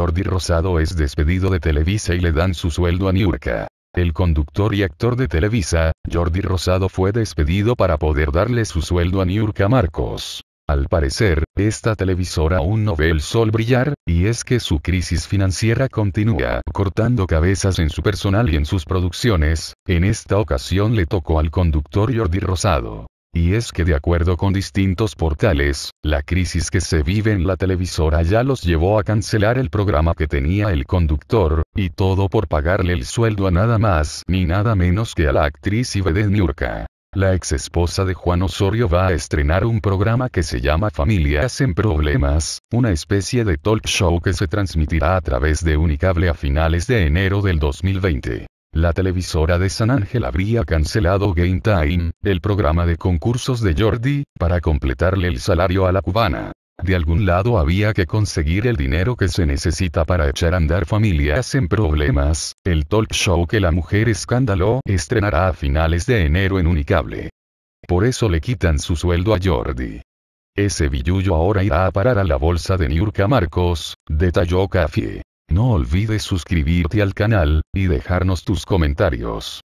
Jordi Rosado es despedido de Televisa y le dan su sueldo a Niurka. El conductor y actor de Televisa, Jordi Rosado fue despedido para poder darle su sueldo a Niurka Marcos. Al parecer, esta televisora aún no ve el sol brillar, y es que su crisis financiera continúa cortando cabezas en su personal y en sus producciones, en esta ocasión le tocó al conductor Jordi Rosado. Y es que de acuerdo con distintos portales, la crisis que se vive en la televisora ya los llevó a cancelar el programa que tenía el conductor, y todo por pagarle el sueldo a nada más ni nada menos que a la actriz de Niurka. La ex esposa de Juan Osorio va a estrenar un programa que se llama Familias en Problemas, una especie de talk show que se transmitirá a través de Unicable a finales de enero del 2020. La televisora de San Ángel habría cancelado Game Time, el programa de concursos de Jordi, para completarle el salario a la cubana. De algún lado había que conseguir el dinero que se necesita para echar a andar familias en problemas, el talk show que la mujer escándalo estrenará a finales de enero en Unicable. Por eso le quitan su sueldo a Jordi. Ese billullo ahora irá a parar a la bolsa de Niurka Marcos, detalló Café. No olvides suscribirte al canal, y dejarnos tus comentarios.